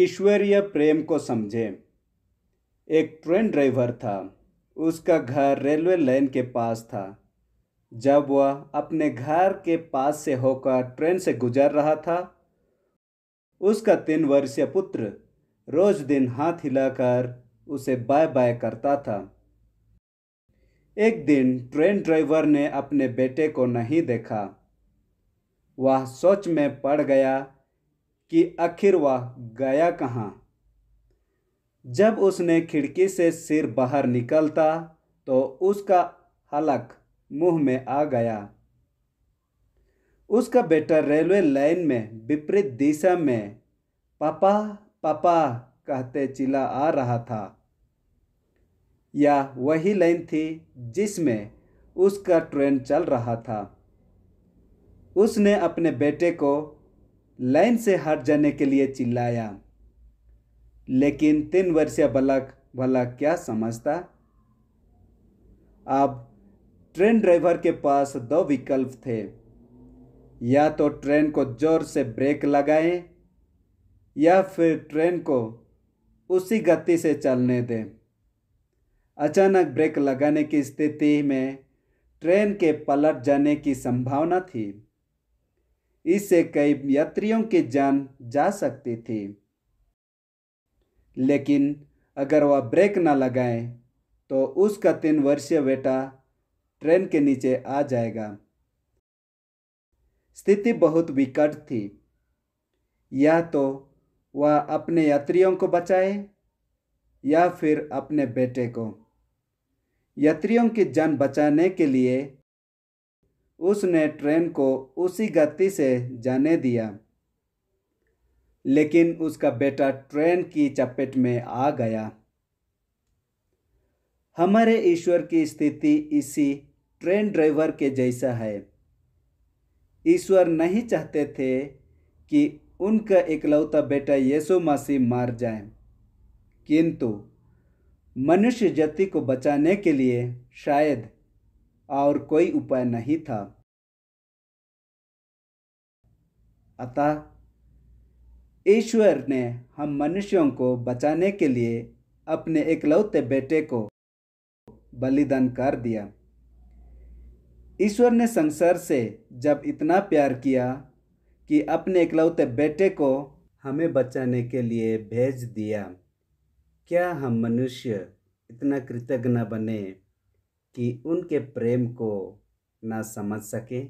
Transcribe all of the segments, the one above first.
ईश्वरीय प्रेम को समझे एक ट्रेन ड्राइवर था उसका घर रेलवे लाइन के पास था जब वह अपने घर के पास से होकर ट्रेन से गुजर रहा था उसका तीन वर्षीय पुत्र रोज दिन हाथ हिलाकर उसे बाय बाय करता था एक दिन ट्रेन ड्राइवर ने अपने बेटे को नहीं देखा वह सोच में पड़ गया कि आखिर वह गया कहाँ जब उसने खिड़की से सिर बाहर निकलता तो उसका हलक मुंह में आ गया उसका बेटा रेलवे लाइन में विपरीत दिशा में पापा पापा कहते चिल्ला आ रहा था या वही लाइन थी जिसमें उसका ट्रेन चल रहा था उसने अपने बेटे को लाइन से हट जाने के लिए चिल्लाया लेकिन तीन वर्षीय बालक भला क्या समझता अब ट्रेन ड्राइवर के पास दो विकल्प थे या तो ट्रेन को जोर से ब्रेक लगाएं या फिर ट्रेन को उसी गति से चलने दें अचानक ब्रेक लगाने की स्थिति में ट्रेन के पलट जाने की संभावना थी इससे कई यात्रियों के जान जा सकते थे लेकिन अगर वह ब्रेक न लगाए तो उसका तीन वर्षीय बेटा ट्रेन के नीचे आ जाएगा स्थिति बहुत विकट थी या तो वह अपने यात्रियों को बचाए या फिर अपने बेटे को यात्रियों की जान बचाने के लिए उसने ट्रेन को उसी गति से जाने दिया लेकिन उसका बेटा ट्रेन की चपेट में आ गया हमारे ईश्वर की स्थिति इसी ट्रेन ड्राइवर के जैसा है ईश्वर नहीं चाहते थे कि उनका इकलौता बेटा यीशु मसीह मार जाए किंतु मनुष्य जाति को बचाने के लिए शायद और कोई उपाय नहीं था अतः ईश्वर ने हम मनुष्यों को बचाने के लिए अपने एकलौते बेटे को बलिदान कर दिया ईश्वर ने संसार से जब इतना प्यार किया कि अपने एकलौते बेटे को हमें बचाने के लिए भेज दिया क्या हम मनुष्य इतना कृतज्ञ बने कि उनके प्रेम को न समझ सके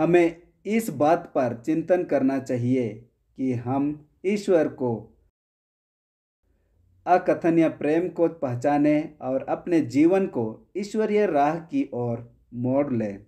हमें इस बात पर चिंतन करना चाहिए कि हम ईश्वर को अकथनीय प्रेम को पहचाने और अपने जीवन को ईश्वरीय राह की ओर मोड़ लें